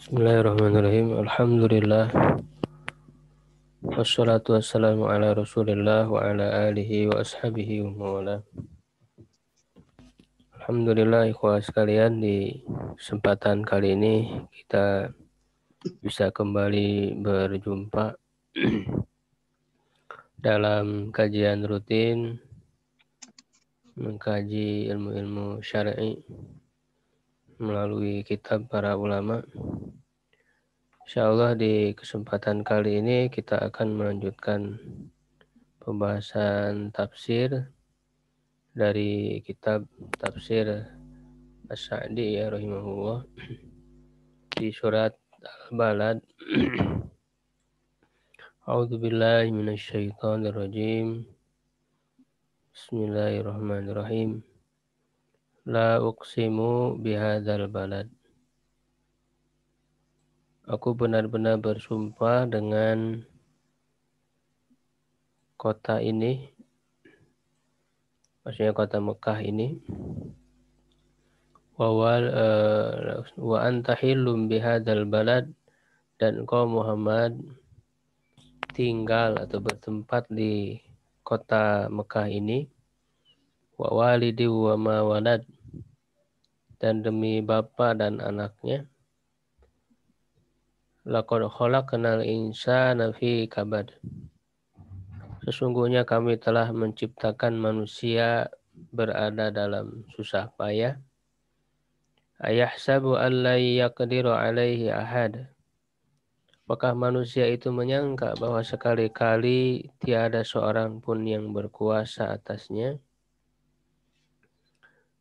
Bismillahirrahmanirrahim. Alhamdulillah. Wassalatu wassalamu ala rasulillah wa ala alihi wa ashabihi wa mawala. Alhamdulillah ikhwah sekalian di kesempatan kali ini kita bisa kembali berjumpa dalam kajian rutin mengkaji ilmu-ilmu syar'i. I melalui kitab para ulama. Insya Allah di kesempatan kali ini kita akan melanjutkan pembahasan tafsir dari kitab tafsir As-Sa'di ya rahimahullah di surat Al-Balad A'udzu billahi minasyaitonir rajim Bismillahirrahmanirrahim La uksimu bihadal balad. Aku benar-benar bersumpah dengan kota ini. Maksudnya kota Mekah ini. Wa uh, wa antahilum balad dan kau Muhammad tinggal atau bertempat di kota Mekah ini wa walidi wa ma walad dan demi bapa dan anaknya laqad khalaqnal insana fi kabad sesungguhnya kami telah menciptakan manusia berada dalam susah payah Ayah sabu la yaqdiru alaihi ahad Apakah manusia itu menyangka bahwa sekali-kali tiada seorang pun yang berkuasa atasnya?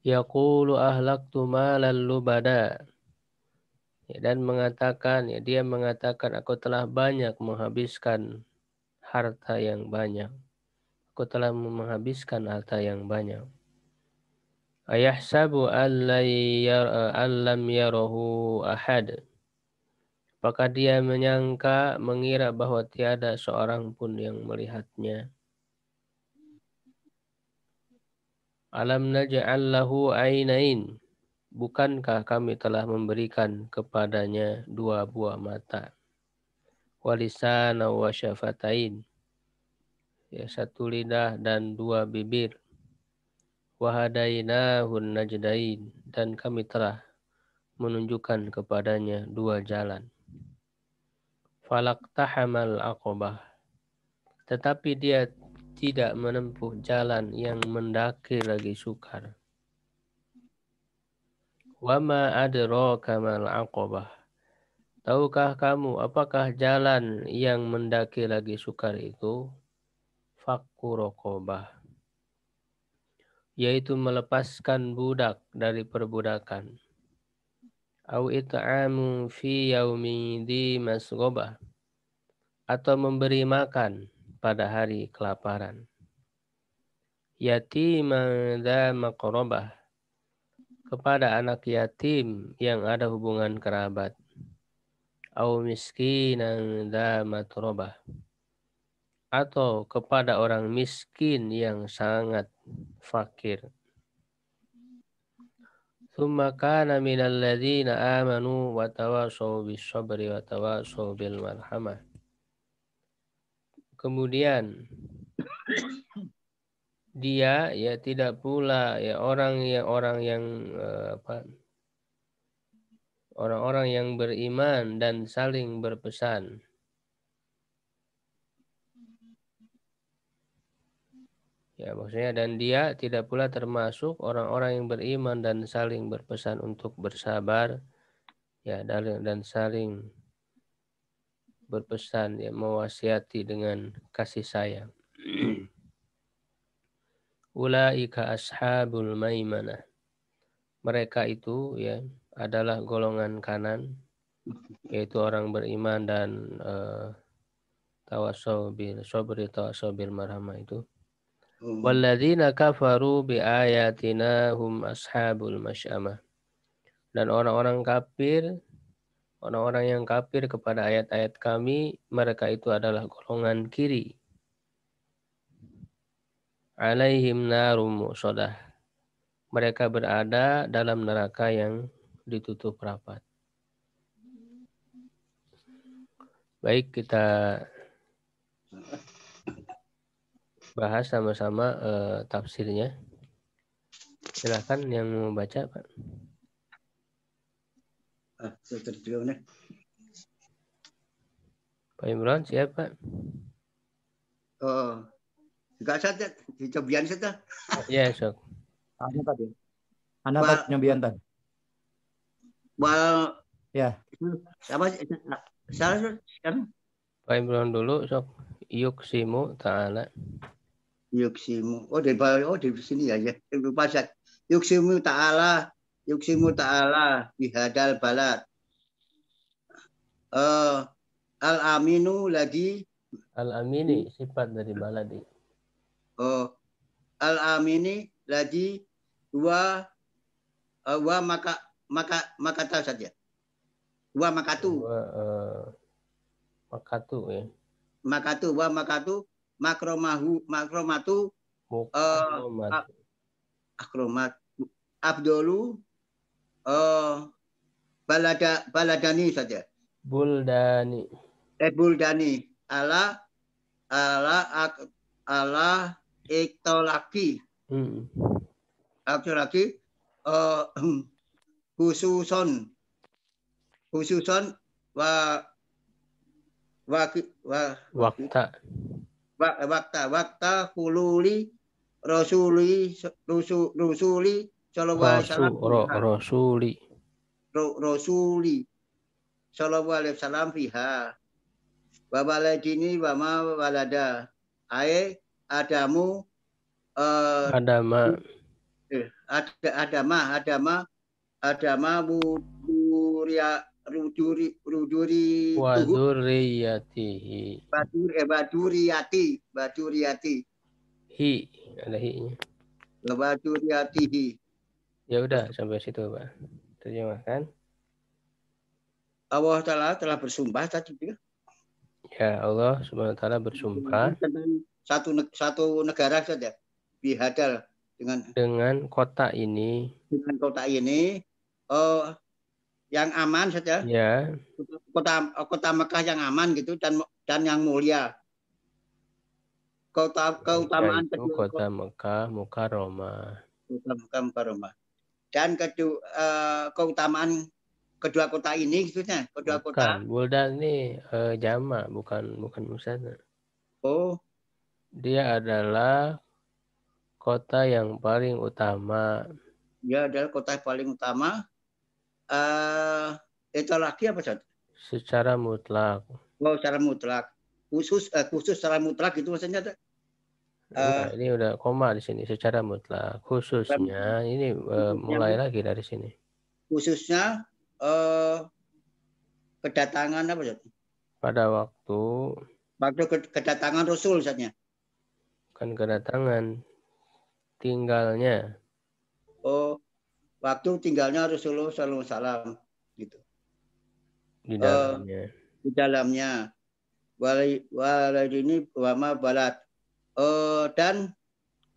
yaqulu ahlaktu malan lubada ya, dan mengatakan ya dia mengatakan aku telah banyak menghabiskan harta yang banyak aku telah menghabiskan harta yang banyak ayahsabu allam yarahu ahad Apakah dia menyangka, mengira bahwa tiada seorang pun yang melihatnya? Alam naj'al lahu ainain. Bukankah kami telah memberikan kepadanya dua buah mata? Walisana wa syafatain. Ya, satu lidah dan dua bibir. Wahadainahun najdain. Dan kami telah menunjukkan kepadanya dua jalan. Falak tahamal akobah. Tetapi dia tidak menempuh jalan yang mendaki lagi sukar. Wama adraka mal aqabah. Tahukah kamu apakah jalan yang mendaki lagi sukar itu? Fakku rokobah. Yaitu melepaskan budak dari perbudakan. Au it'amu fi yaumi di masgobah. Atau memberi makan pada hari kelaparan. Yatiman dha makorobah. Kepada anak yatim yang ada hubungan kerabat. Au miskinan dha matrobah. Atau kepada orang miskin yang sangat fakir. ثم كان من الذين آمنوا وتواصوا بالصبر وتواصوا ma'rhamah. Kemudian dia ya tidak pula ya orang yang orang yang eh, apa orang-orang yang beriman dan saling berpesan. Ya, maksudnya dan dia tidak pula termasuk orang-orang yang beriman dan saling berpesan untuk bersabar ya dan saling berpesan ya mewasiati dengan kasih sayang. Ulaika ashabul maimanah. Mereka itu ya adalah golongan kanan yaitu orang beriman dan uh, eh, tawasau bil sabri tawasau bil marhamah itu. Hmm. Walladzina kafaru bi ayatina hum ashabul masyamah. Dan orang-orang kafir Orang-orang yang kafir kepada ayat-ayat kami, mereka itu adalah golongan kiri. Alaihim narum musodah. Mereka berada dalam neraka yang ditutup rapat. Baik, kita bahas sama-sama uh, tafsirnya. Silahkan yang membaca, Pak. Ah, juga Pak Imran siapa? Oh, enggak saja dicobian saja. Ya, sok. Ada tadi. Anda tadi nyobian tadi. Wal ya. Apa nah, salah sekarang? Pak Imran dulu sok. Yuksimu ta'ala. Yuksimu. Oh, di oh di sini aja. Ya, ya. Lupa saya. Yuksimu ta'ala yuksimu ta'ala bihadal balad. Uh, Al-aminu lagi. Al-amini sifat dari baladi. Oh. Al-amini lagi dua uh, eh, wa maka maka tahu saja. Wa makatu. Wa, uh, makatu ya. Makatu wa makatu makromahu makromatu Mukromatu. uh, akromat abdolu Oh, balada baladani saja. Buldani. Eh Buldani. Ala ala ak, ala ektolaki. Hmm. Iktolaki uh, oh, khususon hmm. khususon wa wa wa wakta wa, wakta wakta kululi rasuli rusuli sallallahu alaihi wasallam rasuli rasuli sallallahu alaihi wasallam fiha wa baladini wa ma walada ai adamu uh, adama eh, ada adama adama adama buduria ruduri ruduri waduriyatihi badur eh baduriyati baduriyati hi ada hi nya baduriyatihi Ya udah sampai situ Pak. Terjemahkan. Allah Ta'ala telah bersumpah tadi juga. Ya Allah Subhanahu Ta'ala bersumpah. Satu, satu negara saja. Bihadal. Dengan, dengan kota ini. Dengan kota ini. Oh, yang aman saja. Ya. Kota, kota Mekah yang aman gitu dan dan yang mulia. Kota keutamaan Kota Mekah, Roma. Kota Mekah, Roma dan kedua eh, keutamaan kedua kota ini khususnya kedua bukan. kota Buldan ini uh, jama bukan bukan musana oh dia adalah kota yang paling utama dia adalah kota yang paling utama uh, itu lagi apa saja secara mutlak oh secara mutlak khusus uh, khusus secara mutlak itu maksudnya uh, ini udah koma di sini secara mutlak. Khususnya ini uh, mulai lagi dari sini. Khususnya uh, kedatangan apa ya? Pada waktu waktu kedatangan Rasul saatnya. Bukan kedatangan tinggalnya. Oh, waktu tinggalnya Rasulullah sallallahu alaihi gitu. Di dalamnya. Uh, di dalamnya. Walai ini wama balat uh, dan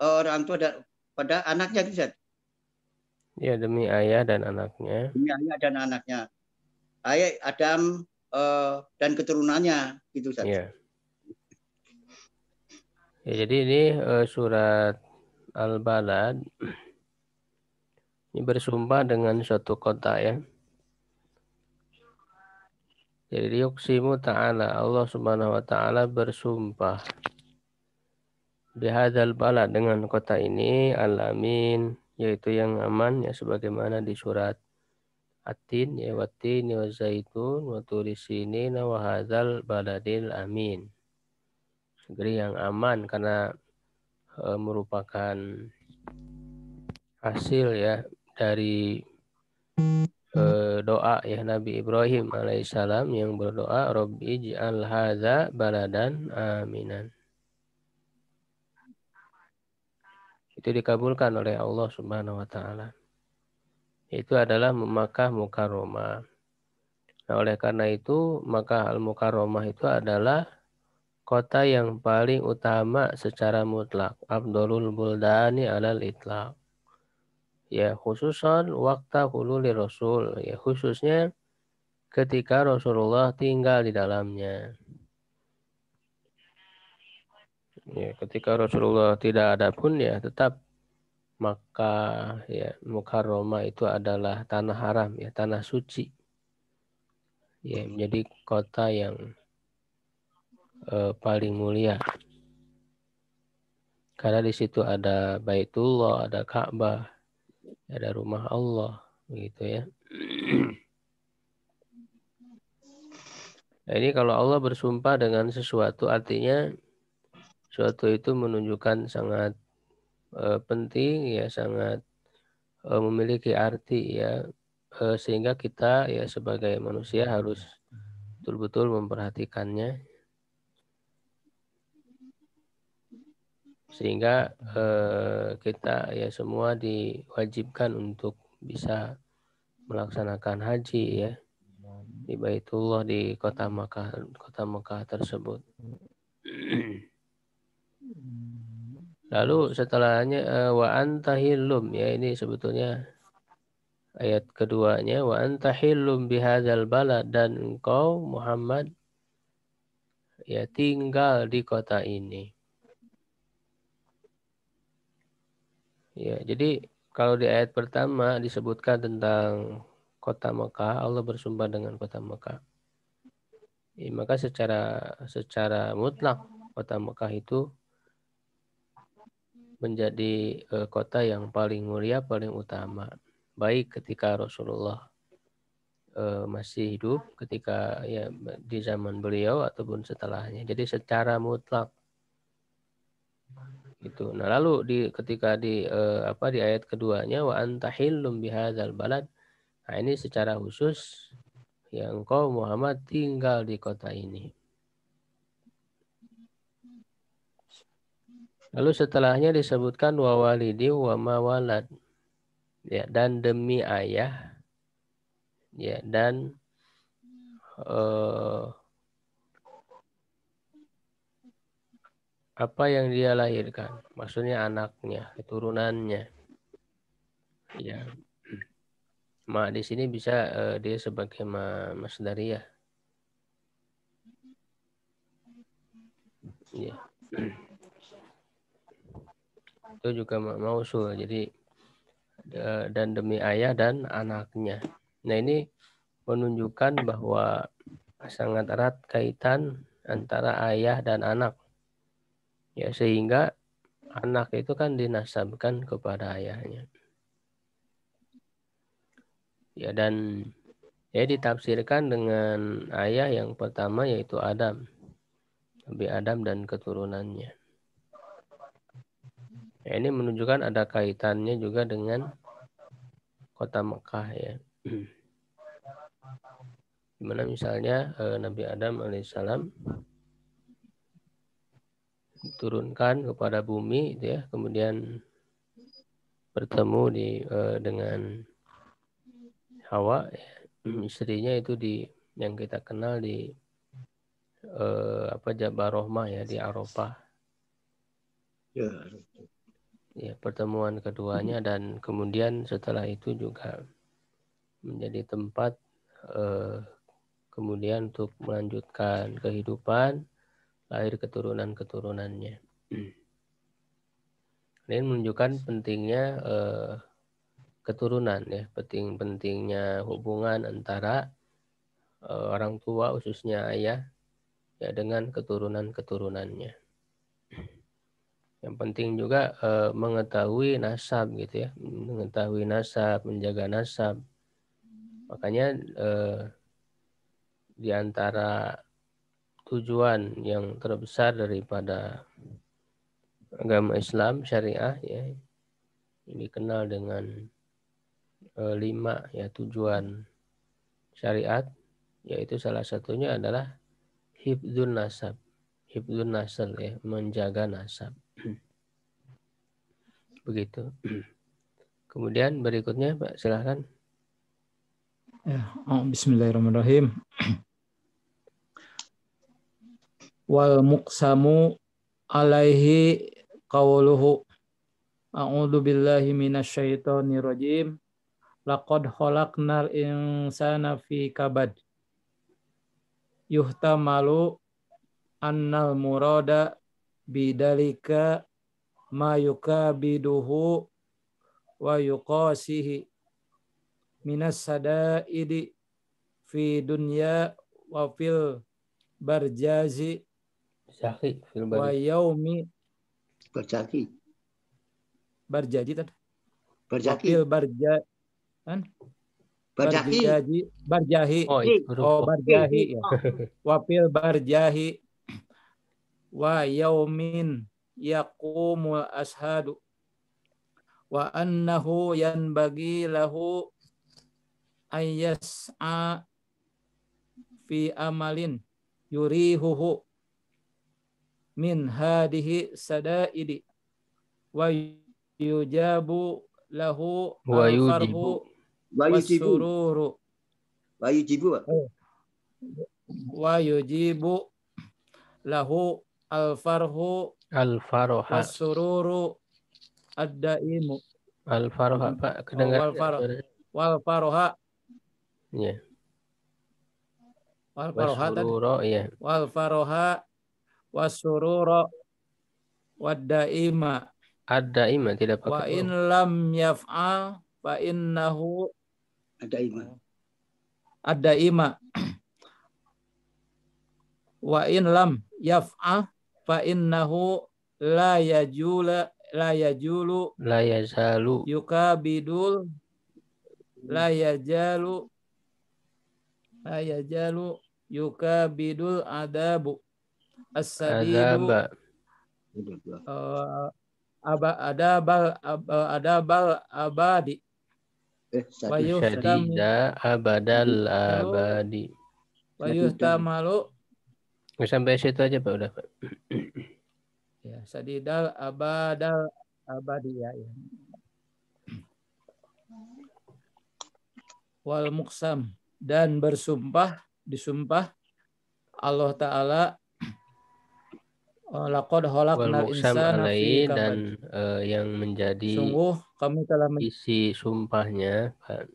eh, orang tua dan pada anaknya bisa. Ya demi ayah dan anaknya. Demi ayah dan anaknya. Ayah Adam uh, dan keturunannya gitu saja. Ya. ya jadi ini uh, surat Al-Balad ini bersumpah dengan suatu kota ya. Jadi yuksimu ta'ala Allah subhanahu wa ta'ala bersumpah bihadzal balad dengan kota ini alamin yaitu yang aman ya sebagaimana di surat atin ya watin ya zaitun wa turisini wa hadzal baladil amin negeri yang aman karena e, merupakan hasil ya dari e, doa ya Nabi Ibrahim alaihissalam yang berdoa Robbi ja'al hadza baladan aminan itu dikabulkan oleh Allah Subhanahu wa taala. Itu adalah Makkah Mukarramah. Nah, oleh karena itu, maka Al Roma itu adalah kota yang paling utama secara mutlak, Abdulul Buldani alal itlaq. Ya, khususan waktu hululi Rasul, ya khususnya ketika Rasulullah tinggal di dalamnya. Ya, ketika Rasulullah tidak ada pun ya tetap maka ya Roma itu adalah tanah haram ya tanah suci ya menjadi kota yang uh, paling mulia karena di situ ada Baitullah ada Ka'bah ada rumah Allah begitu ya Nah, ini kalau Allah bersumpah dengan sesuatu artinya suatu itu menunjukkan sangat e, penting ya sangat e, memiliki arti ya e, sehingga kita ya sebagai manusia harus betul-betul memperhatikannya sehingga e, kita ya semua diwajibkan untuk bisa melaksanakan haji ya di Baitullah di kota Mekah kota Mekah tersebut. Lalu setelahnya eh, wa antahilum ya ini sebetulnya ayat keduanya wa antahilum bihadzal balad dan engkau Muhammad ya tinggal di kota ini. Ya, jadi kalau di ayat pertama disebutkan tentang kota Mekah, Allah bersumpah dengan kota Mekah. Ya, maka secara secara mutlak kota Mekah itu menjadi uh, kota yang paling mulia, paling utama. Baik ketika Rasulullah uh, masih hidup, ketika ya di zaman beliau ataupun setelahnya. Jadi secara mutlak itu. Nah, lalu di ketika di uh, apa di ayat keduanya wa antahilum biha balad. Nah, ini secara khusus yang kau Muhammad tinggal di kota ini. Lalu setelahnya disebutkan wa walidi wa walad. Ya, dan demi ayah. Ya, dan eh, apa yang dia lahirkan, maksudnya anaknya, keturunannya. Ya. Ma di sini bisa eh, dia sebagai ma masdariyah. Ya. Yeah itu juga mausul. Jadi dan demi ayah dan anaknya. Nah ini menunjukkan bahwa sangat erat kaitan antara ayah dan anak. Ya sehingga anak itu kan dinasabkan kepada ayahnya. Ya dan ya ditafsirkan dengan ayah yang pertama yaitu Adam. Nabi Adam dan keturunannya. Ya, ini menunjukkan ada kaitannya juga dengan kota Mekah ya. Dimana misalnya eh, Nabi Adam alaihissalam turunkan kepada bumi gitu ya, kemudian bertemu di eh, dengan Hawa ya. istrinya itu di yang kita kenal di eh, apa Jabar Rohmah ya di Eropa. Ya ya pertemuan keduanya dan kemudian setelah itu juga menjadi tempat eh, kemudian untuk melanjutkan kehidupan lahir keturunan-keturunannya. Ini menunjukkan pentingnya eh, keturunan ya, penting-pentingnya hubungan antara eh, orang tua khususnya ayah ya dengan keturunan-keturunannya. Yang penting juga eh, mengetahui nasab gitu ya, mengetahui nasab, menjaga nasab. Makanya eh, di antara tujuan yang terbesar daripada agama Islam syariah ya ini kenal dengan eh, lima ya tujuan syariat yaitu salah satunya adalah hibdun nasab hibdun nasab ya menjaga nasab begitu. Kemudian berikutnya Pak silahkan. Ya, Bismillahirrahmanirrahim. Wal muksamu alaihi qawluhu A'udhu billahi minasyaitonir rajim. Laqad khalaqnal insana fi kabad. Yuhtamalu annal murada bidalika ma yukabiduhu wa yuqasihi minas sadaidi fi dunya wa fil barjazi Syaki, fil wa yaumi barjaki barjaji tadi barjaki fil barja kan barjaki barjahi oh, oh barjahi ya wafil barjahi wa yaumin yaqumul ashadu wa annahu yanbagi lahu ayyas'a fi amalin yurihuhu min hadihi sadaidi wa yujabu lahu wa yujibu wa yujibu wa yujibu oh. wa yujibu lahu al-farhu Al-Faroha. sururu ada ilmu Al-Faroha, hmm. Pak. Oh, kedengar. Ya, Wal Faroha. Iya. Wal Faroha tadi. ya Wal Faroha wasururo ima ada ima tidak pakai. Wa in lam yaf'al fa innahu Ada ima Ada ima Wa in lam yaf'al fa innahu la yajula la yajulu la yazalu yukabidul la yajalu la yajalu yukabidul adabu as-sadidu oh, aba ada bal ada bal abadi eh, wa abadal abadi wa tamalu Sampai situ aja Pak udah Pak. ya, sadidal abadal abadi ya. Wal muksam dan bersumpah disumpah Allah taala laqad khalaqnal insana dan uh, yang menjadi sungguh kami telah men isi sumpahnya Pak.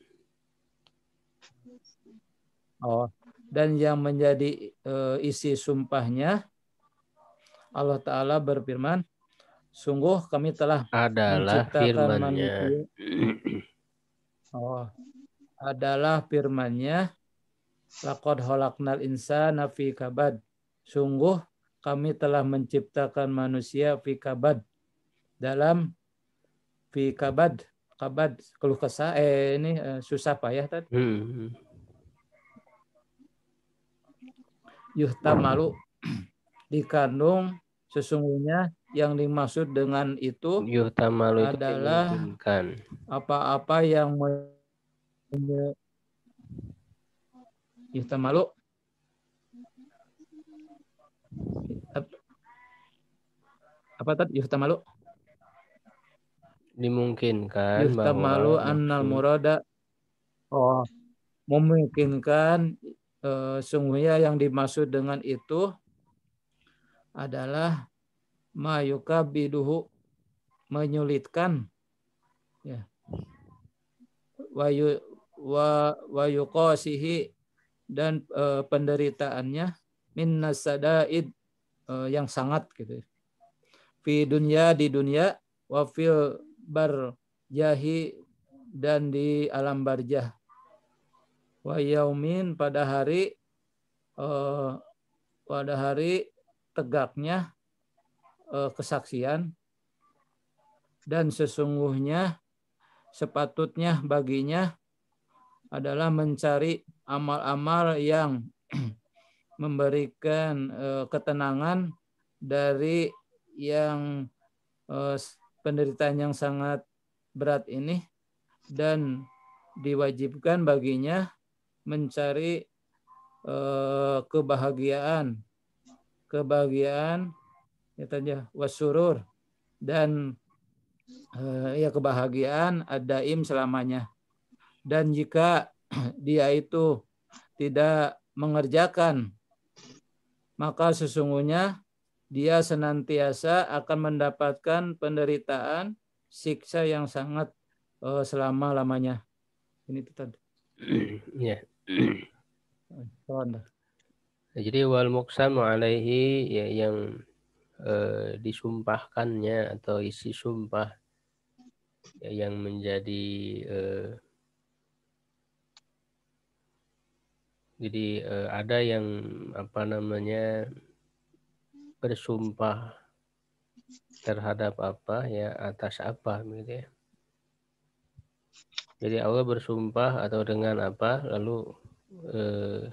Oh, dan yang menjadi eh, isi sumpahnya Allah taala berfirman sungguh kami telah adalah firmannya nya oh adalah firmannya, nya laqad khalaqnal insana fi kabad sungguh kami telah menciptakan manusia fi kabad dalam fi kabad kabad keluh kesah eh ini eh, susah payah tadi hmm, hmm. yuhta malu dikandung sesungguhnya yang dimaksud dengan itu yuhta malu adalah apa-apa yang yuhta malu apa tadi yuhta malu dimungkinkan yuhta malu annal murada oh memungkinkan Eh, sungguhnya yang dimaksud dengan itu adalah mayuka biduhu menyulitkan ya wayu wa wayuqasihi dan e, penderitaannya minnasadaid e, eh, yang sangat gitu ya. fi dunia di dunia wa fil bar jahi dan di alam barjah wa yaumin pada hari eh, pada hari tegaknya eh, kesaksian dan sesungguhnya sepatutnya baginya adalah mencari amal-amal yang memberikan eh, ketenangan dari yang penderitaan yang sangat berat ini dan diwajibkan baginya mencari uh, kebahagiaan, kebahagiaan ya tanya wasurur dan uh, ya kebahagiaan adaim selamanya. Dan jika dia itu tidak mengerjakan maka sesungguhnya dia senantiasa akan mendapatkan penderitaan siksa yang sangat uh, eh, selama lamanya ini itu tadi ya Ya, jadi wal muqsamu alaihi ya yang eh, disumpahkannya atau isi sumpah ya, yang menjadi eh, jadi eh, ada yang apa namanya bersumpah terhadap apa ya atas apa gitu ya jadi Allah bersumpah atau dengan apa? Lalu eh,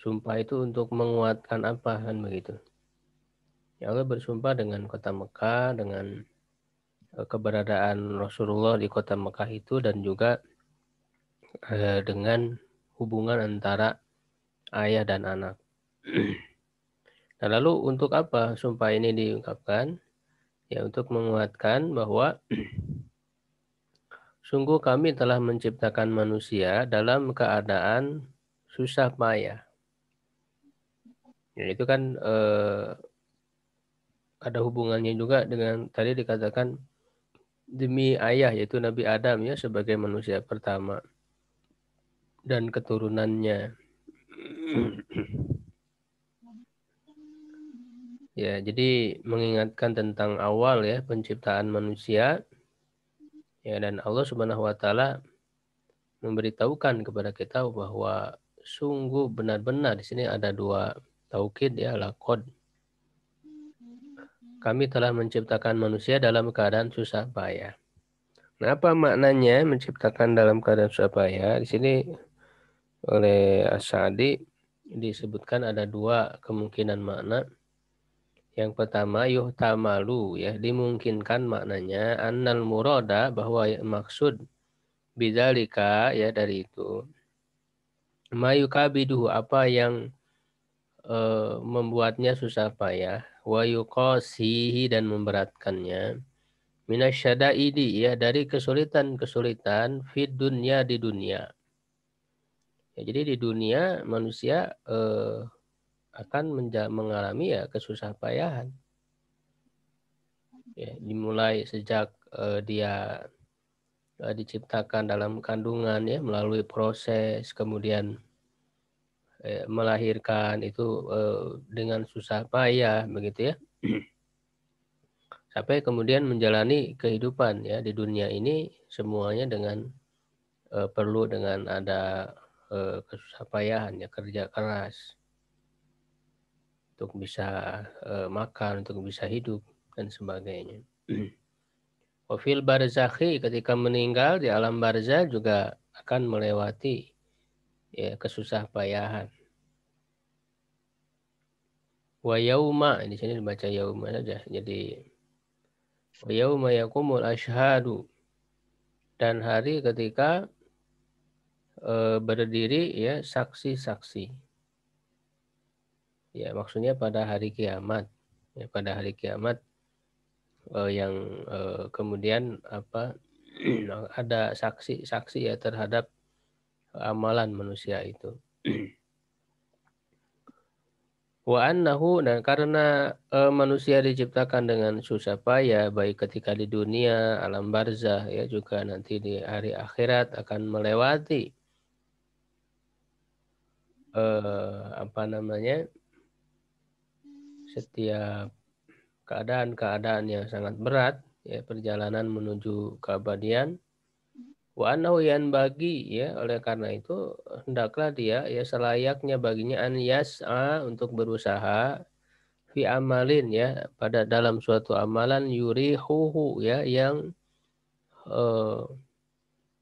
sumpah itu untuk menguatkan apa kan begitu? Ya Allah bersumpah dengan kota Mekah, dengan eh, keberadaan Rasulullah di kota Mekah itu dan juga eh, dengan hubungan antara ayah dan anak. nah, lalu untuk apa sumpah ini diungkapkan? Ya untuk menguatkan bahwa Sungguh kami telah menciptakan manusia dalam keadaan susah payah. Ya, itu kan eh, ada hubungannya juga dengan tadi dikatakan demi ayah yaitu Nabi Adam ya sebagai manusia pertama dan keturunannya. ya, jadi mengingatkan tentang awal ya penciptaan manusia Ya dan Allah Subhanahu wa taala memberitahukan kepada kita bahwa sungguh benar-benar di sini ada dua taukid ya laqad Kami telah menciptakan manusia dalam keadaan susah payah. Nah, apa maknanya menciptakan dalam keadaan susah payah? Di sini oleh Asadi disebutkan ada dua kemungkinan makna. Yang pertama yuhtamalu ya dimungkinkan maknanya annal murada bahwa ya, maksud bidzalika ya dari itu mayukabiduhu apa yang e, membuatnya susah payah wa yuqasihi dan memberatkannya minasyadaidi ya dari kesulitan-kesulitan fid dunya di dunia. Ya, jadi di dunia manusia eh, akan mengalami ya kesusah payahan. Ya, dimulai sejak uh, dia uh, diciptakan dalam kandungan ya melalui proses kemudian eh, melahirkan itu uh, dengan susah payah begitu ya. Sampai kemudian menjalani kehidupan ya di dunia ini semuanya dengan uh, perlu dengan ada uh, kesusah payahan ya kerja keras untuk bisa uh, makan, untuk bisa hidup dan sebagainya. Wafil barzakhi ketika meninggal di alam barzah juga akan melewati ya kesusah payahan. Wa yauma di sini dibaca yauma saja. Jadi wa yauma yakumul ashhadu dan hari ketika uh, berdiri ya saksi-saksi. Ya, maksudnya pada hari kiamat. Ya, pada hari kiamat eh, yang eh, kemudian apa ada saksi-saksi ya terhadap amalan manusia itu. Wa annahu dan karena eh, manusia diciptakan dengan susah payah baik ketika di dunia alam barzah ya juga nanti di hari akhirat akan melewati eh, apa namanya setiap keadaan-keadaan yang sangat berat, ya, perjalanan menuju keabadian. Wa yan bagi ya oleh karena itu hendaklah dia ya selayaknya baginya an yas'a untuk berusaha fi amalin ya pada dalam suatu amalan yuri yurihuhu ya yang eh,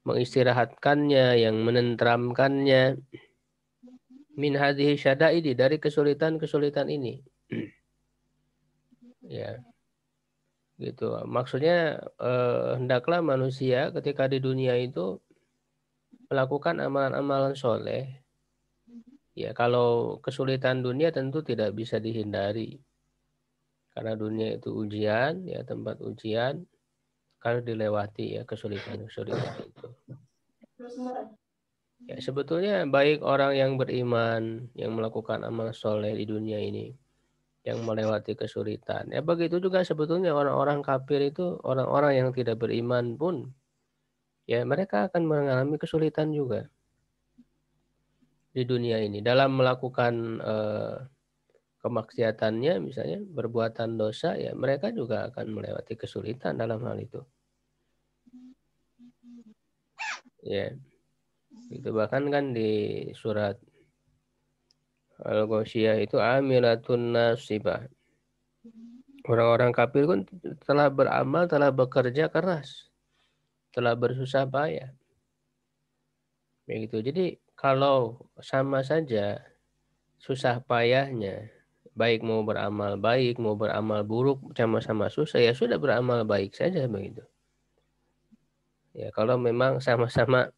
mengistirahatkannya yang menentramkannya min hadhihi syadaidi dari kesulitan-kesulitan ini ya gitu maksudnya eh, hendaklah manusia ketika di dunia itu melakukan amalan-amalan soleh ya kalau kesulitan dunia tentu tidak bisa dihindari karena dunia itu ujian ya tempat ujian kalau dilewati ya kesulitan-kesulitan itu ya sebetulnya baik orang yang beriman yang melakukan amal soleh di dunia ini yang melewati kesulitan. Ya begitu juga sebetulnya orang-orang kafir itu orang-orang yang tidak beriman pun ya mereka akan mengalami kesulitan juga di dunia ini dalam melakukan eh, kemaksiatannya misalnya perbuatan dosa ya mereka juga akan melewati kesulitan dalam hal itu ya itu bahkan kan di surat al ghosiyah itu amilatun nasibah. Orang-orang kafir pun telah beramal, telah bekerja keras, telah bersusah payah. Begitu. Jadi kalau sama saja susah payahnya, baik mau beramal baik, mau beramal buruk, sama-sama susah, ya sudah beramal baik saja begitu. Ya kalau memang sama-sama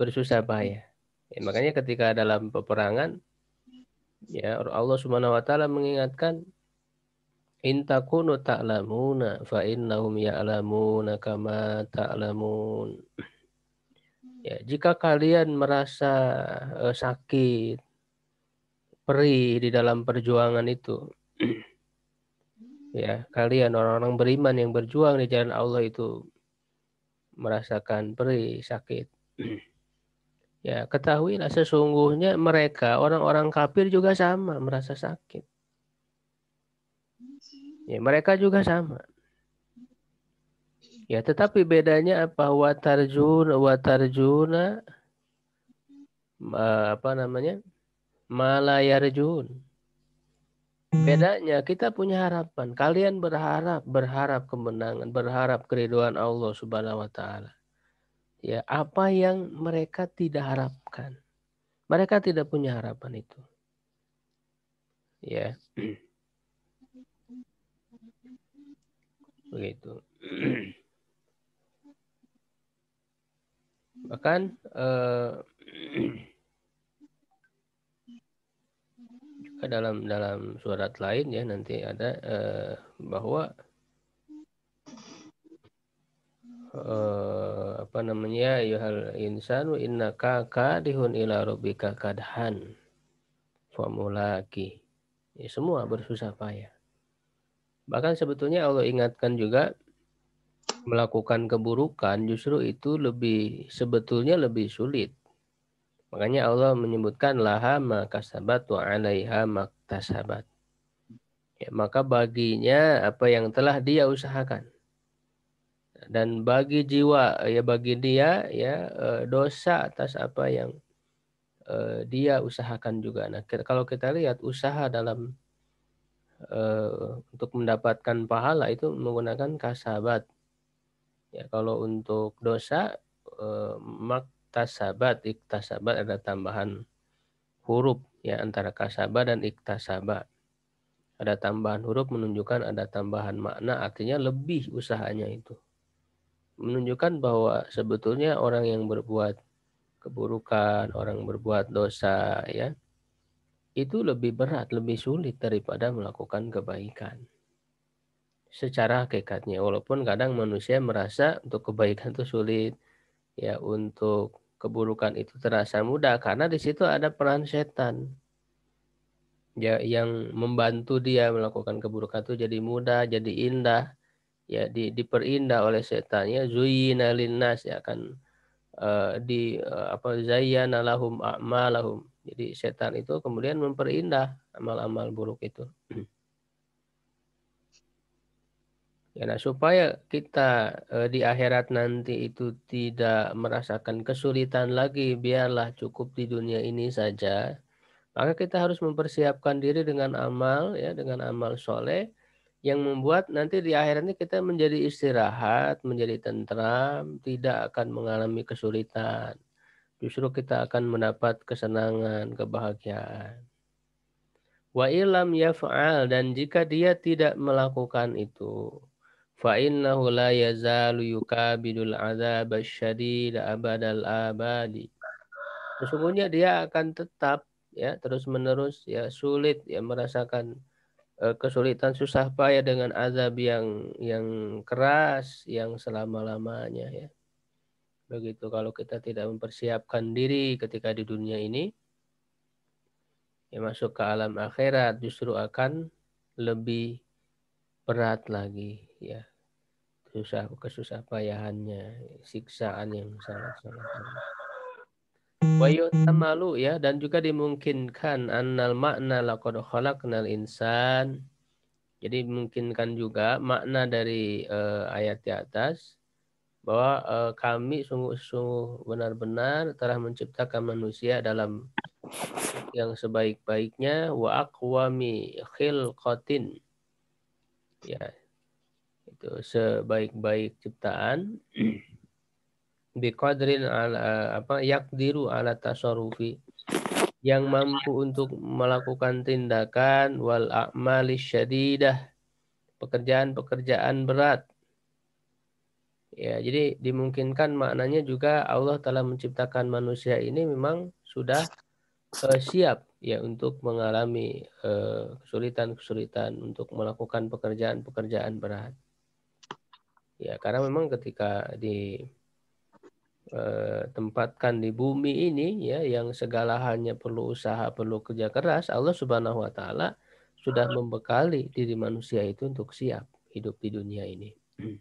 bersusah payah. Ya, makanya ketika dalam peperangan Ya, Allah Subhanahu wa taala mengingatkan In takunu ta'lamuna fa innahum ya'lamuna kama ta'lamun. Ya, jika kalian merasa uh, sakit, perih di dalam perjuangan itu, ya kalian orang-orang beriman yang berjuang di jalan Allah itu merasakan perih sakit Ya, ketahuilah sesungguhnya mereka orang-orang kafir juga sama merasa sakit. Ya, mereka juga sama. Ya, tetapi bedanya apa? Watarjun, watarjuna, apa namanya? Malayarjun. Bedanya kita punya harapan. Kalian berharap, berharap kemenangan, berharap keriduan Allah Subhanahu wa taala ya apa yang mereka tidak harapkan. Mereka tidak punya harapan itu. Ya. Begitu. Bahkan eh, dalam dalam surat lain ya nanti ada eh, bahwa uh, apa namanya yuhal ya insanu innaka kadihun ila rabbika kadhan famulaki ya, semua bersusah payah bahkan sebetulnya Allah ingatkan juga melakukan keburukan justru itu lebih sebetulnya lebih sulit makanya Allah menyebutkan laha makasabat wa alaiha maktasabat ya, maka baginya apa yang telah dia usahakan dan bagi jiwa eh, ya bagi dia ya eh, dosa atas apa yang eh, dia usahakan juga. Nah, kalau kita lihat usaha dalam untuk mendapatkan pahala itu menggunakan kasabat. Ya, kalau untuk dosa maktasabat, iktasabat ada tambahan huruf ya antara kasabat dan iktasabat ada tambahan huruf menunjukkan ada tambahan makna artinya lebih usahanya itu menunjukkan bahwa sebetulnya orang yang berbuat keburukan, orang berbuat dosa ya, itu lebih berat, lebih sulit daripada melakukan kebaikan. Secara hakikatnya, walaupun kadang manusia merasa untuk kebaikan itu sulit, ya untuk keburukan itu terasa mudah karena di situ ada peran setan. Ya, yang membantu dia melakukan keburukan itu jadi mudah, jadi indah ya di, diperindah oleh setan ya zuyina linnas ya akan uh, di uh, apa zayyana lahum a'malahum jadi setan itu kemudian memperindah amal-amal buruk itu ya nah supaya kita uh, di akhirat nanti itu tidak merasakan kesulitan lagi biarlah cukup di dunia ini saja maka kita harus mempersiapkan diri dengan amal ya dengan amal soleh yang membuat nanti di akhiratnya kita menjadi istirahat, menjadi tentram, tidak akan mengalami kesulitan. Justru kita akan mendapat kesenangan, kebahagiaan. Wa ilam yaf'al dan jika dia tidak melakukan itu, fa innahu la yazalu yukabidul azab asyadid abadal abadi. Sesungguhnya dia akan tetap ya terus menerus ya sulit ya merasakan Eh, kesulitan susah payah dengan azab yang yang keras yang selama-lamanya ya. Begitu kalau kita tidak mempersiapkan diri ketika di dunia ini ya masuk ke alam akhirat justru akan lebih berat lagi ya susah kesusah payahannya siksaan yang sangat sangat berat. Wayutamalu ya dan juga dimungkinkan annal makna laqad khalaqnal insan. Jadi dimungkinkan juga makna dari uh, ayat di atas bahwa uh, kami sungguh-sungguh benar-benar telah menciptakan manusia dalam yang sebaik-baiknya wa aqwami khilqatin. Ya. Itu sebaik-baik ciptaan biqadrin eh, ala apa yakdiru ala tasarufi yang mampu untuk melakukan tindakan wal a'mali syadidah pekerjaan-pekerjaan berat ya jadi dimungkinkan maknanya juga Allah telah menciptakan manusia ini memang sudah uh, siap ya untuk mengalami eh, kesulitan-kesulitan uh, untuk melakukan pekerjaan-pekerjaan berat ya karena memang ketika di Eh, tempatkan di bumi ini ya yang segala halnya perlu usaha perlu kerja keras Allah Subhanahu wa taala sudah membekali diri manusia itu untuk siap hidup di dunia ini.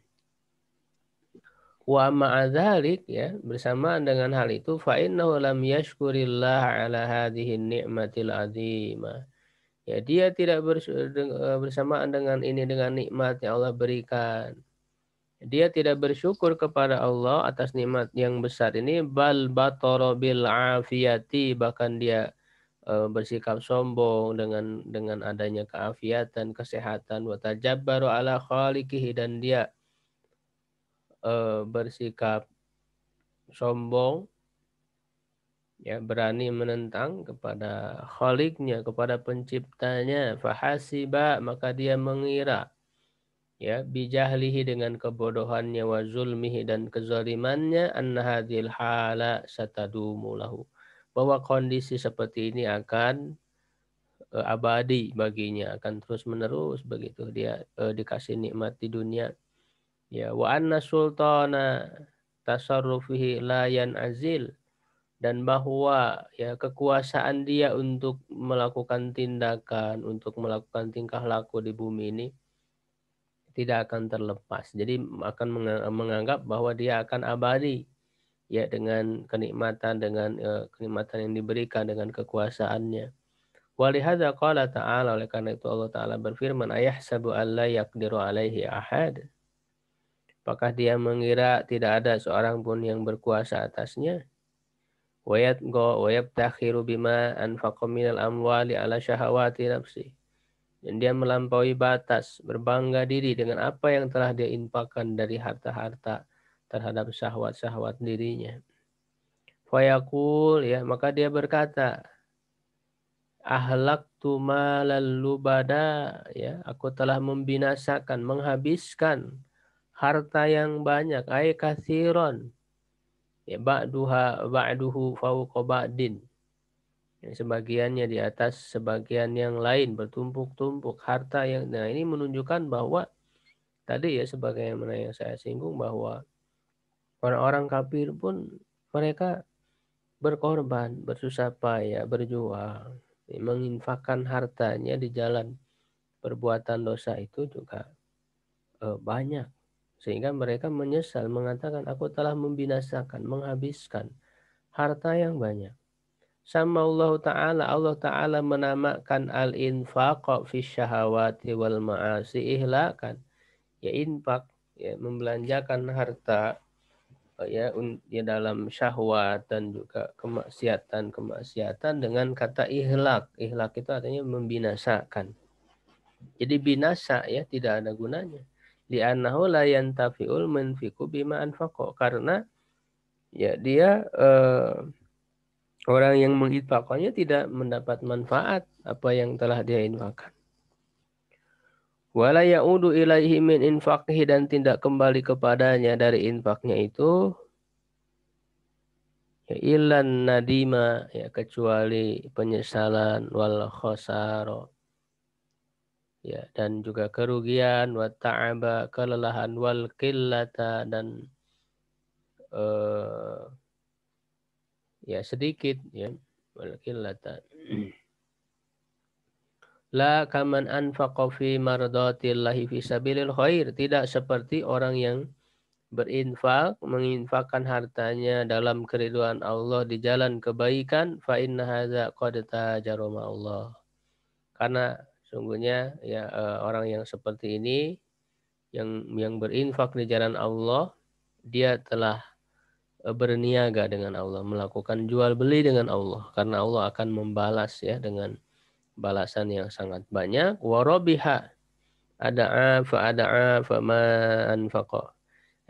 Wa ma'adzalik ya bersamaan dengan hal itu fa innahu lam yashkurillah ala hadhihi ni'matil azimah. Ya dia tidak eh, bersamaan dengan ini dengan nikmat yang Allah berikan dia tidak bersyukur kepada Allah atas nikmat yang besar ini bal batoro bil afiyati bahkan dia eh, bersikap sombong dengan dengan adanya keafiatan kesehatan wa tajabbaru ala khaliqihi dan dia eh, bersikap sombong ya berani menentang kepada khaliknya kepada penciptanya fahasiba maka dia mengira ya bijahlihi dengan kebodohannya wa zulmihi dan kezalimannya anna hadhil hala satadumu lahu bahwa kondisi seperti ini akan eh, abadi baginya akan terus menerus begitu dia eh, dikasih nikmat di dunia ya wa anna sultana tasarrufihi layan azil dan bahwa ya kekuasaan dia untuk melakukan tindakan untuk melakukan tingkah laku di bumi ini tidak akan terlepas. Jadi akan menganggap bahwa dia akan abadi ya dengan kenikmatan dengan uh, kenikmatan yang diberikan dengan kekuasaannya. Walihada qala ta'ala oleh karena itu Allah taala berfirman ayah sabu alla yaqdiru alaihi ahad. Apakah dia mengira tidak ada seorang pun yang berkuasa atasnya? Wayat go wayab takhiru bima anfaqa minal amwali ala syahawati nafsihi dan dia melampaui batas, berbangga diri dengan apa yang telah dia infakkan dari harta-harta terhadap syahwat-syahwat dirinya. Fayakul, ya, maka dia berkata, ahlak lalu bada ya, aku telah membinasakan, menghabiskan harta yang banyak, ay ya, ba'duha ba'duhu fauqa ya, sebagiannya di atas sebagian yang lain bertumpuk-tumpuk harta yang nah ini menunjukkan bahwa tadi ya sebagaimana yang saya singgung bahwa orang-orang kafir pun mereka berkorban, bersusah payah, berjuang, menginfakkan hartanya di jalan perbuatan dosa itu juga eh, banyak sehingga mereka menyesal mengatakan aku telah membinasakan, menghabiskan harta yang banyak sama Allah Ta'ala Allah Ta'ala menamakan al-infaq fi syahawati wal ma'asi ihlakan ya infak ya membelanjakan harta ya, ya dalam syahwat dan juga kemaksiatan kemaksiatan dengan kata ihlak ihlak itu artinya membinasakan jadi binasa ya tidak ada gunanya annahu la yantafi'ul munfiqu bima anfaqo karena ya dia eh, Orang yang menginfakannya tidak mendapat manfaat apa yang telah dia infakkan. Wala ya'udu ilaihi min infakhi dan tidak kembali kepadanya dari infaknya itu ya ilan nadima ya kecuali penyesalan wal khosaro ya dan juga kerugian wa ta'aba kelelahan wal qillata dan eh, uh, ya sedikit ya wal qillata la kaman anfaqa fi mardatillahi fi sabilil khair tidak seperti orang yang berinfak menginfakkan hartanya dalam keriduan Allah di jalan kebaikan fa inna hadza qad tajaruma Allah karena sungguhnya ya e, orang yang seperti ini yang yang berinfak di jalan Allah dia telah Eh, berniaga dengan Allah, melakukan jual beli dengan Allah karena Allah akan membalas ya dengan balasan yang sangat banyak warabiha ada fa ada fa man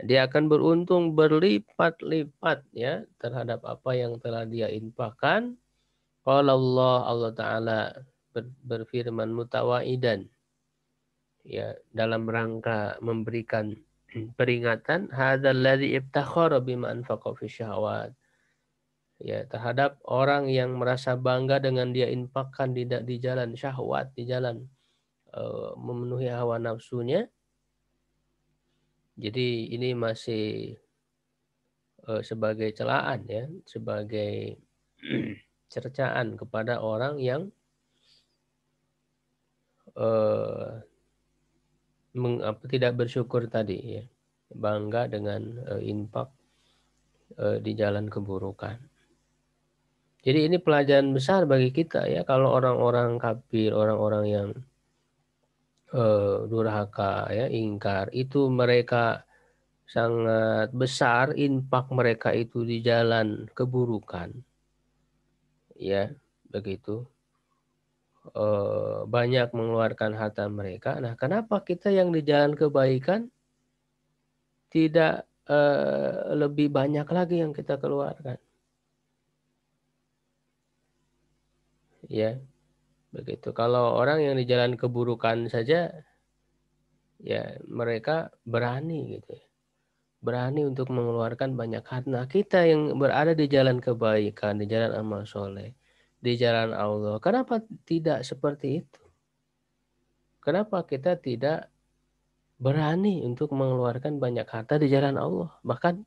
dia akan beruntung berlipat-lipat ya terhadap apa yang telah dia infakkan qala Allah Allah taala berfirman mutawaidan ya dalam rangka memberikan peringatan hadzalladzi ibtakhara bima anfaqa fi syahawat ya terhadap orang yang merasa bangga dengan dia infakkan di di jalan syahwat di jalan uh, memenuhi hawa nafsunya jadi ini masih uh, sebagai celaan ya sebagai cercaan kepada orang yang uh, meng, apa, tidak bersyukur tadi ya bangga dengan uh, eh, infak uh, eh, di jalan keburukan. Jadi ini pelajaran besar bagi kita ya kalau orang-orang kafir, orang-orang yang uh, durhaka ya, ingkar itu mereka sangat besar infak mereka itu di jalan keburukan. Ya, begitu. Eh, banyak mengeluarkan harta mereka. Nah, kenapa kita yang di jalan kebaikan tidak eh, lebih banyak lagi yang kita keluarkan? Ya, begitu. Kalau orang yang di jalan keburukan saja, ya mereka berani gitu. Ya berani untuk mengeluarkan banyak harta. Nah, kita yang berada di jalan kebaikan, di jalan amal soleh, di jalan Allah. Kenapa tidak seperti itu? Kenapa kita tidak berani untuk mengeluarkan banyak harta di jalan Allah? Bahkan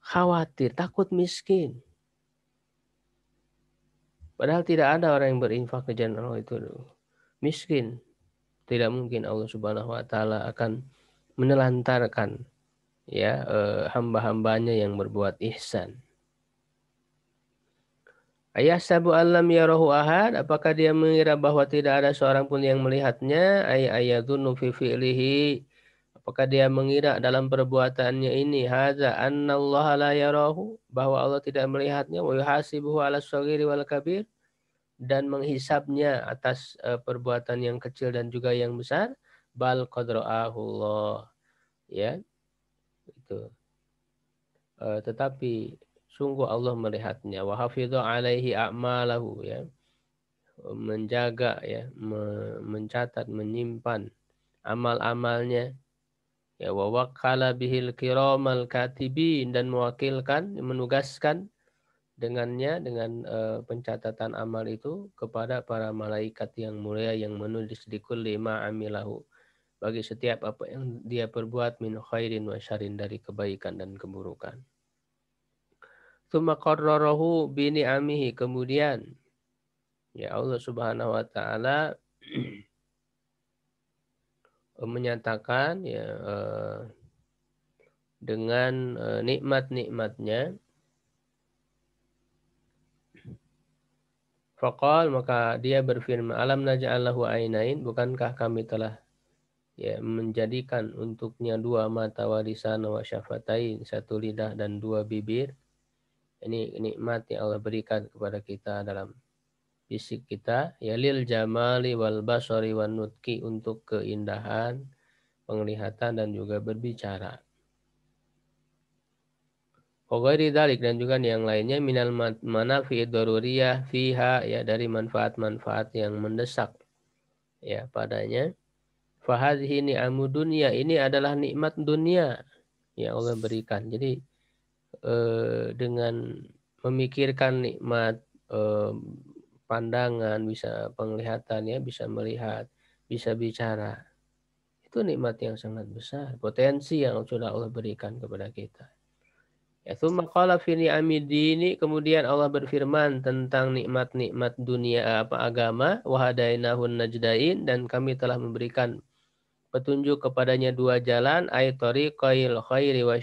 khawatir, takut miskin. Padahal tidak ada orang yang berinfak ke jalan Allah itu miskin. Tidak mungkin Allah Subhanahu wa taala akan menelantarkan ya eh, hamba-hambanya yang berbuat ihsan. Ayah sabu alam ya Rohu ahad. Apakah dia mengira bahwa tidak ada seorang pun yang melihatnya? ayah ayatunu fi fi'lihi. Apakah dia mengira dalam perbuatannya ini hadza annallaha la yarahu bahwa Allah tidak melihatnya wa yuhasibuhu ala saghiri wal kabir dan menghisapnya atas e, perbuatan yang kecil dan juga yang besar bal qadra'ahullah ya itu uh, tetapi sungguh Allah melihatnya wa hafidha alaihi a'malahu ya menjaga ya mencatat menyimpan amal-amalnya ya wa waqala bihil kiramal katibin dan mewakilkan menugaskan dengannya dengan uh, pencatatan amal itu kepada para malaikat yang mulia yang menulis di kulli amilahu bagi setiap apa yang dia perbuat min khairin wa syarin dari kebaikan dan keburukan Tuma qarrarahu bini amihi. Kemudian ya Allah Subhanahu wa taala eh, menyatakan ya eh, dengan eh, nikmat-nikmatnya Fakal maka dia berfirman alam naja'allahu ainain bukankah kami telah ya menjadikan untuknya dua mata warisan wa syafatain satu lidah dan dua bibir ini nikmat yang Allah berikan kepada kita dalam fisik kita ya lil jamali wal basari wan nutki untuk keindahan penglihatan dan juga berbicara Pokoknya dalik dan juga yang lainnya minal manafi doruriyah fiha ya dari manfaat-manfaat yang mendesak ya padanya. Fahadhi ni'amu dunia ini adalah nikmat dunia yang Allah berikan. Jadi Eh, dengan memikirkan nikmat eh, pandangan, bisa penglihatan ya, bisa melihat, bisa bicara. Itu nikmat yang sangat besar, potensi yang sudah Allah berikan kepada kita. yaitu makalah fi amidini kemudian Allah berfirman tentang nikmat-nikmat dunia apa agama wahadainahun najdain dan kami telah memberikan petunjuk kepadanya dua jalan aitori qail khairi wa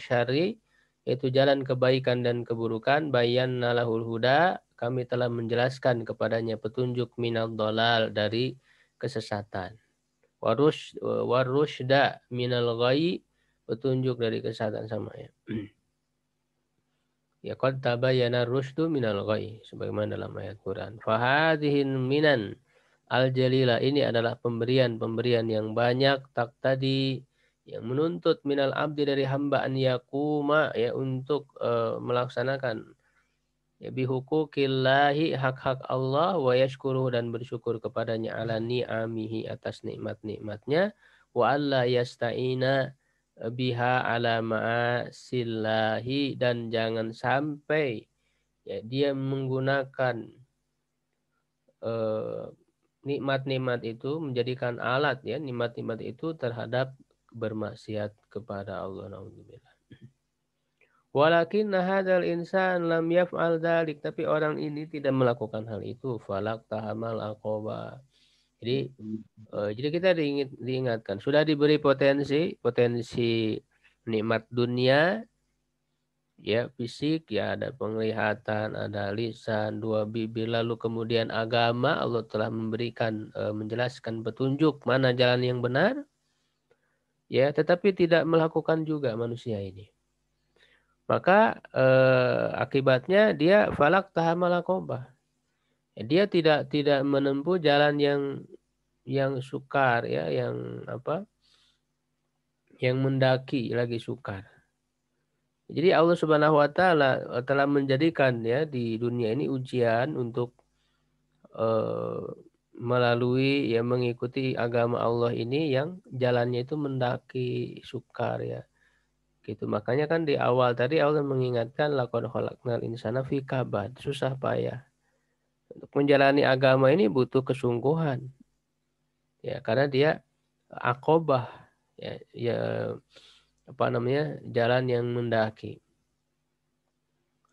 yaitu jalan kebaikan dan keburukan bayan nalahul huda kami telah menjelaskan kepadanya petunjuk minal dolal dari kesesatan warush warushda minal ghai petunjuk dari kesesatan sama ya ya qad tabayyana rusydu minal ghai sebagaimana dalam ayat Quran fahadhin minan al jalila ini adalah pemberian-pemberian yang banyak tak tadi yang menuntut minal abdi dari hamba an yakuma ya untuk uh, melaksanakan ya bihuquqillahi hak-hak Allah wa yashkuru dan bersyukur kepadanya ala ni'amihi atas nikmat-nikmatnya wa alla yasta'ina eh, biha ala ma'asillahi dan jangan sampai ya dia menggunakan eh, nikmat-nikmat itu menjadikan alat ya nikmat-nikmat itu terhadap bermaksiat kepada Allah. Naudzubillah. Walakin nahadal insan lam yaf'al dalik. Tapi orang ini tidak melakukan hal itu. Falak tahamal akoba. Jadi, eh, jadi kita diingat, diingatkan. Sudah diberi potensi, potensi nikmat dunia, ya fisik, ya ada penglihatan, ada lisan, dua bibir, lalu kemudian agama. Allah telah memberikan, eh, menjelaskan petunjuk mana jalan yang benar, ya tetapi tidak melakukan juga manusia ini maka eh, akibatnya dia falak tahamalakoba dia tidak tidak menempuh jalan yang yang sukar ya yang apa yang mendaki lagi sukar jadi Allah Subhanahu wa taala telah menjadikan ya di dunia ini ujian untuk eh, melalui ya mengikuti agama Allah ini yang jalannya itu mendaki sukar ya gitu makanya kan di awal tadi Allah mengingatkan lakon kholaknal insana fi kabad susah payah untuk menjalani agama ini butuh kesungguhan ya karena dia akobah ya, ya apa namanya jalan yang mendaki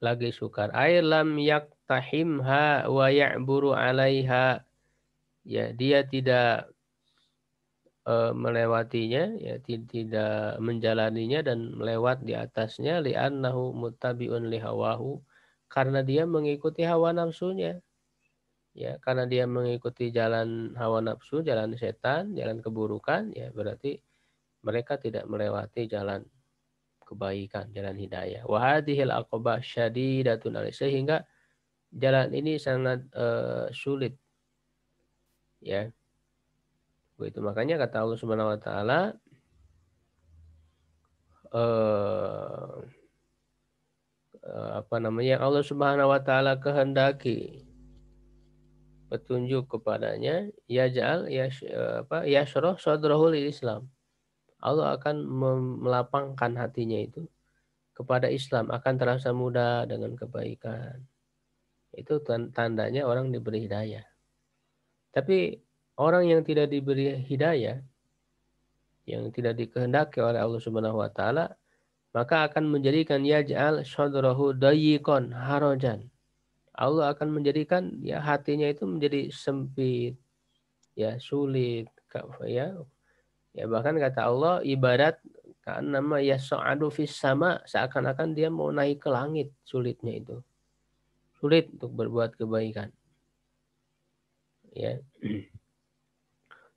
lagi sukar yak tahimha wa ya'buru alaiha ya dia tidak uh, melewatinya ya tidak menjalaninya dan melewat di atasnya li'annahu muttabi'un lihawahu karena dia mengikuti hawa nafsunya ya karena dia mengikuti jalan hawa nafsu jalan setan jalan keburukan ya berarti mereka tidak melewati jalan kebaikan jalan hidayah wahadihil aqobah syadidatun sehingga jalan ini sangat uh, sulit ya itu makanya kata Allah Subhanahu Wa Taala eh, eh, apa namanya Allah Subhanahu Wa Taala kehendaki petunjuk kepadanya ya jaal ya eh, apa ya syroh Islam Allah akan melapangkan hatinya itu kepada Islam akan terasa mudah dengan kebaikan itu tandanya orang diberi hidayah tapi orang yang tidak diberi hidayah, yang tidak dikehendaki oleh Allah Subhanahu wa taala, maka akan menjadikan yaj'al shadrahu dayyikan harajan. Allah akan menjadikan ya hatinya itu menjadi sempit, ya sulit, ya ya bahkan kata Allah ibarat nama ya so'adu fis sama seakan-akan dia mau naik ke langit sulitnya itu sulit untuk berbuat kebaikan ya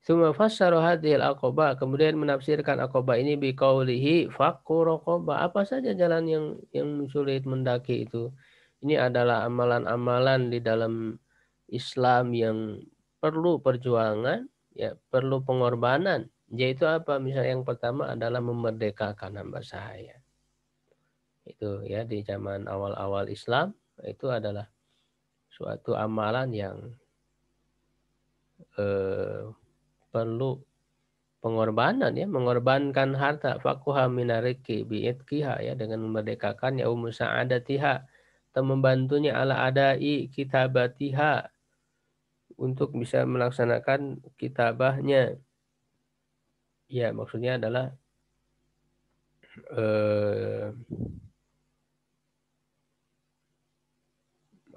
Suma fassaru al aqoba. Kemudian menafsirkan aqoba ini biqaulihi fakur rokoba. Apa saja jalan yang yang sulit mendaki itu. Ini adalah amalan-amalan di dalam Islam yang perlu perjuangan, ya perlu pengorbanan. Yaitu apa? Misalnya yang pertama adalah memerdekakan hamba sahaya. Itu ya di zaman awal-awal Islam itu adalah suatu amalan yang Eh, perlu pengorbanan ya mengorbankan harta fakuha minariki biitkiha ya dengan memerdekakan ya umu sa'adatiha atau membantunya ala adai kitabatiha untuk bisa melaksanakan kitabahnya ya maksudnya adalah eh,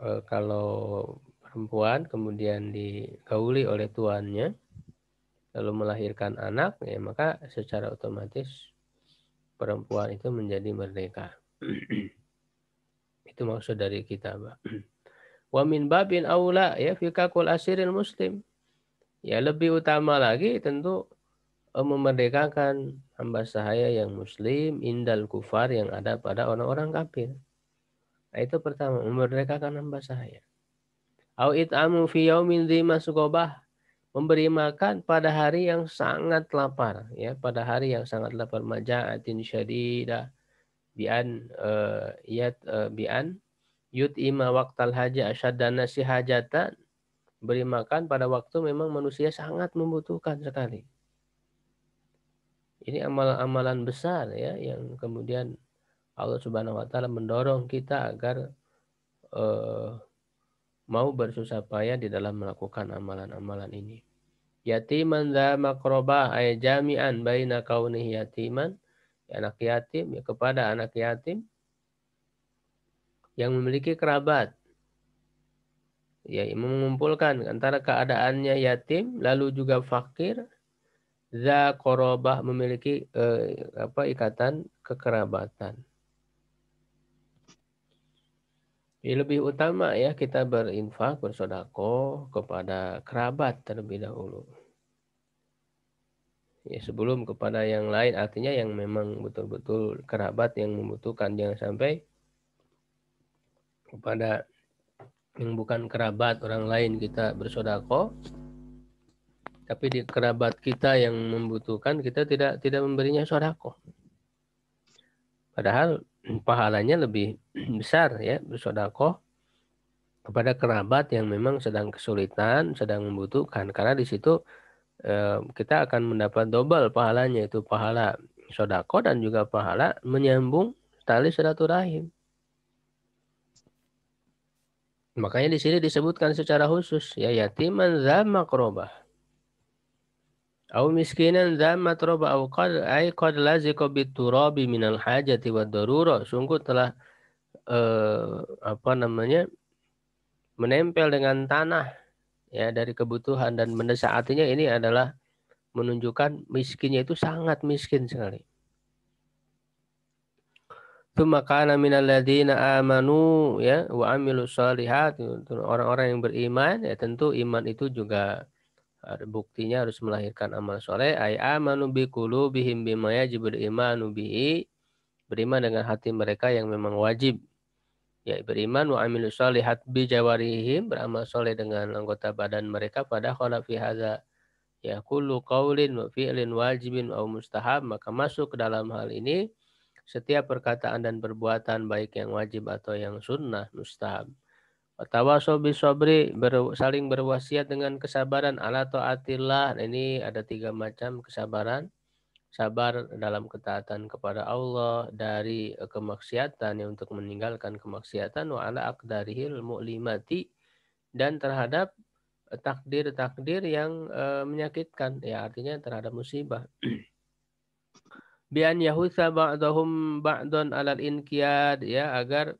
eh kalau perempuan kemudian digauli oleh tuannya lalu melahirkan anak ya maka secara otomatis perempuan itu menjadi merdeka itu maksud dari kita wa min babin aula ya fikakul asiril muslim ya lebih utama lagi tentu eh, memerdekakan hamba sahaya yang muslim indal kufar yang ada pada orang-orang kafir nah, itu pertama memerdekakan hamba sahaya Au it'amu fi yaumin masukobah. Memberi makan pada hari yang sangat lapar. ya Pada hari yang sangat lapar. Maja'atin syadida Bi'an uh, yat uh, bi'an yut'ima waktal haja asyadda nasi hajatan. Beri makan pada waktu memang manusia sangat membutuhkan sekali. Ini amalan-amalan besar ya yang kemudian Allah Subhanahu wa taala mendorong kita agar uh, mau bersusah payah di dalam melakukan amalan-amalan ini. Yatiman za makroba ay jami'an baina kaunihi yatiman ya anak yatim ya kepada anak yatim yang memiliki kerabat ya mengumpulkan antara keadaannya yatim lalu juga fakir za korobah memiliki eh, apa ikatan kekerabatan Ya, lebih utama ya kita berinfak bersodako kepada kerabat terlebih dahulu ya sebelum kepada yang lain artinya yang memang betul-betul kerabat yang membutuhkan jangan sampai kepada yang bukan kerabat orang lain kita bersodako tapi di kerabat kita yang membutuhkan kita tidak tidak memberinya sodako padahal pahalanya lebih besar ya bersodako kepada kerabat yang memang sedang kesulitan, sedang membutuhkan. Karena di situ eh, kita akan mendapat double pahalanya itu pahala sodako dan juga pahala menyambung tali rahim Makanya di sini disebutkan secara khusus ya yatiman za Aku miskinan za matroba au qad ay qad lazika biturabi minal hajati wad darurah. Sungguh telah eh, apa namanya? menempel dengan tanah ya dari kebutuhan dan mendesak artinya ini adalah menunjukkan miskinnya itu sangat miskin sekali. Tumakana minal ladina amanu ya wa amilus salihat orang-orang yang beriman ya tentu iman itu juga buktinya harus melahirkan amal soleh ay amanu bi qulubihim bima yajib imanu bihi beriman dengan hati mereka yang memang wajib ya beriman wa amilu solihat bi jawarihim beramal soleh dengan anggota badan mereka pada khala fi hadza ya kullu qaulin wa fi'lin wajibin au mustahab maka masuk ke dalam hal ini setiap perkataan dan perbuatan baik yang wajib atau yang sunnah mustahab Watawaso sobri ber, saling berwasiat dengan kesabaran ala taatillah. Ini ada tiga macam kesabaran. Sabar dalam ketaatan kepada Allah dari kemaksiatan ya untuk meninggalkan kemaksiatan wa ala aqdarihil mu'limati dan terhadap eh, takdir-takdir yang e, menyakitkan ya artinya terhadap musibah. Bian yahusa ba'dahum ba'don alal inqiyad ya agar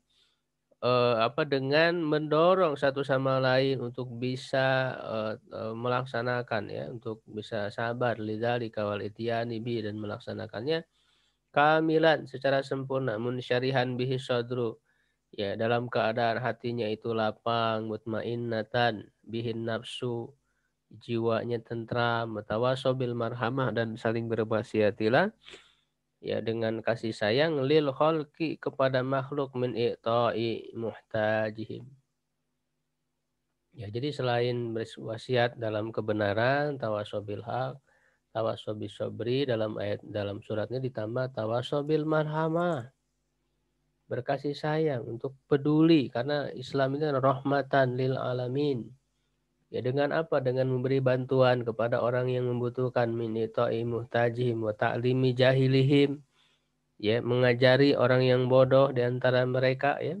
eh, apa dengan mendorong satu sama lain untuk bisa eh, eh melaksanakan ya untuk bisa sabar lidali kawal itiyani bi dan melaksanakannya kamilan secara sempurna munsyarihan bihi sadru ya dalam keadaan hatinya itu lapang mutmainnatan bihin nafsu jiwanya tentram metawasobil marhamah dan saling berbasiatilah ya dengan kasih sayang lil khalqi kepada makhluk min i'ta'i muhtajihim. Ya, jadi selain wasiat dalam kebenaran, tawasobil hak, tawasobil sobri dalam ayat dalam suratnya ditambah tawasobil marhamah berkasih sayang untuk peduli karena Islam ini rahmatan lil alamin Ya dengan apa? Dengan memberi bantuan kepada orang yang membutuhkan min ita'i muhtajihim wa ta'limi jahilihim. Ya, mengajari orang yang bodoh di antara mereka ya.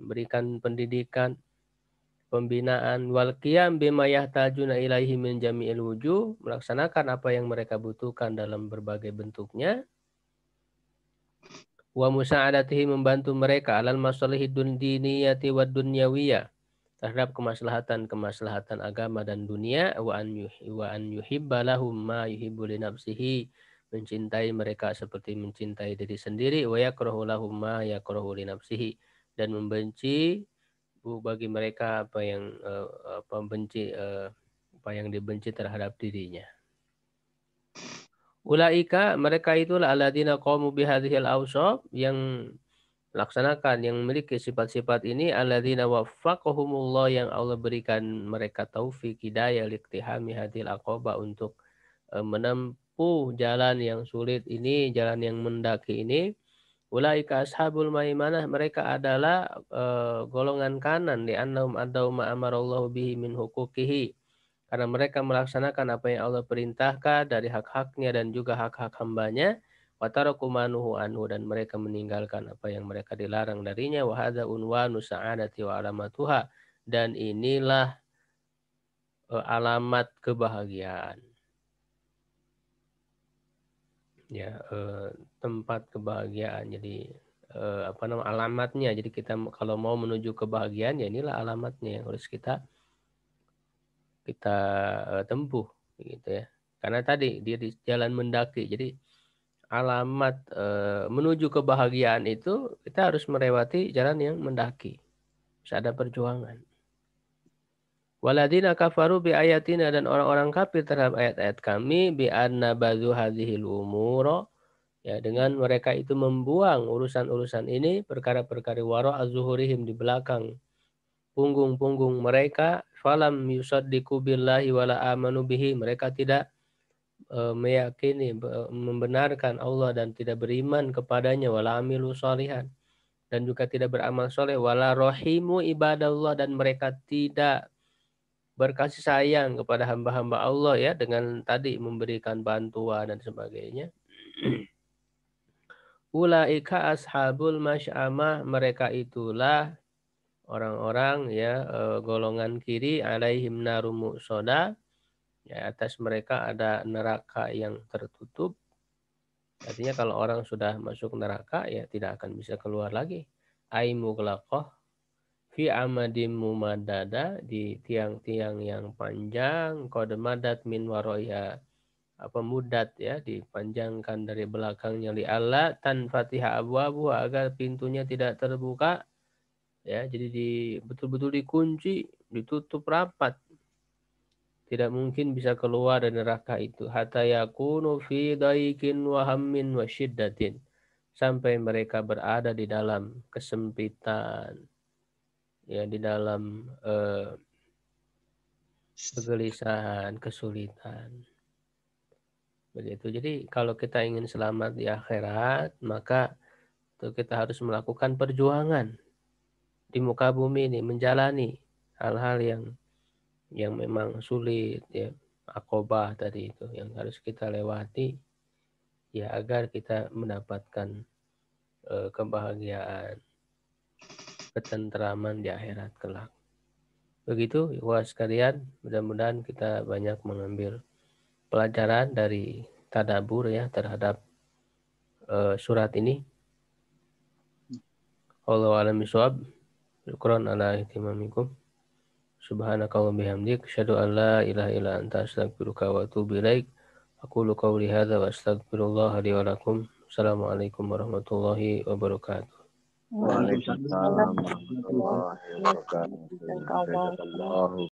Memberikan pendidikan, pembinaan wal qiyam bima yahtajuna ilaihi min jami'il wujuh, melaksanakan apa yang mereka butuhkan dalam berbagai bentuknya. Wa musa'adatihi membantu mereka alal dun duniyati wad dunyawiyah terhadap kemaslahatan-kemaslahatan agama dan dunia wa an wa an yuhibbalahum ma yuhibbu nafsihi mencintai mereka seperti mencintai diri sendiri wa yakrahu lahum ma yakrahu li nafsihi dan membenci bagi mereka apa yang eh, apa benci eh, apa yang dibenci terhadap dirinya Ulaika mereka itulah alladzina qamu bihadhil awsaf yang laksanakan yang memiliki sifat-sifat ini alladzina waffaqahumullah yang Allah berikan mereka taufik hidayah liktihami hadil aqaba untuk eh, menempuh jalan yang sulit ini jalan yang mendaki ini ulaika ashabul maimanah mereka adalah eh, golongan kanan di annahum adau ma amarallahu bihi min hukukihi karena mereka melaksanakan apa yang Allah perintahkan dari hak-haknya dan juga hak-hak hambanya anhu dan mereka meninggalkan apa yang mereka dilarang darinya wahada unwanu sa'adati wa alamatuha dan inilah eh, alamat kebahagiaan ya eh, tempat kebahagiaan jadi eh, apa nama alamatnya jadi kita kalau mau menuju kebahagiaan ya inilah alamatnya yang harus kita kita tempuh gitu ya karena tadi dia di jalan mendaki jadi alamat e, menuju kebahagiaan itu kita harus melewati jalan yang mendaki. Bisa ada perjuangan. Waladina kafaru bi ayatina dan orang-orang kafir terhadap ayat-ayat kami bi anna bazu hadhil umuro ya dengan mereka itu membuang urusan-urusan ini perkara-perkara waro azhurihim di belakang punggung-punggung mereka falam yusaddiqu billahi wala amanu bihi mereka tidak Eh, meyakini membenarkan Allah dan tidak beriman kepadanya wala amilu sholihan dan juga tidak beramal soleh wala rohimu Allah dan mereka tidak berkasih sayang kepada hamba-hamba Allah ya dengan tadi memberikan bantuan dan sebagainya ulaika ashabul masyamah mereka itulah orang-orang ya eh, golongan kiri alaihim narumu soda Ya, atas mereka ada neraka yang tertutup. Artinya kalau orang sudah masuk neraka ya tidak akan bisa keluar lagi. Ai mughlaqah fi amadim mumaddada di tiang-tiang yang panjang kode madat min waroya apa mudat ya dipanjangkan dari belakangnya li Allah tan fatiha abwabu agar pintunya tidak terbuka ya jadi di betul-betul dikunci ditutup rapat tidak mungkin bisa keluar dari neraka itu hatta yakunu fi daikin wa hammin wa syiddatin sampai mereka berada di dalam kesempitan ya di dalam eh, kegelisahan kesulitan begitu jadi kalau kita ingin selamat di akhirat maka itu kita harus melakukan perjuangan di muka bumi ini menjalani hal-hal yang yang memang sulit ya akobah tadi itu yang harus kita lewati ya agar kita mendapatkan uh, kebahagiaan ketentraman di akhirat kelak begitu ikhwah sekalian mudah-mudahan kita banyak mengambil pelajaran dari tadabur ya terhadap uh, surat ini Allah alam syukran ala ihtimamikum Subhanakallah bihamdik. Asyadu an la ilaha illa anta astagfiruka wa atubu ilaik. Aku lukau lihada wa astagfirullah li wa lakum. Assalamualaikum warahmatullahi wabarakatuh. Waalaikumsalam warahmatullahi wabarakatuh.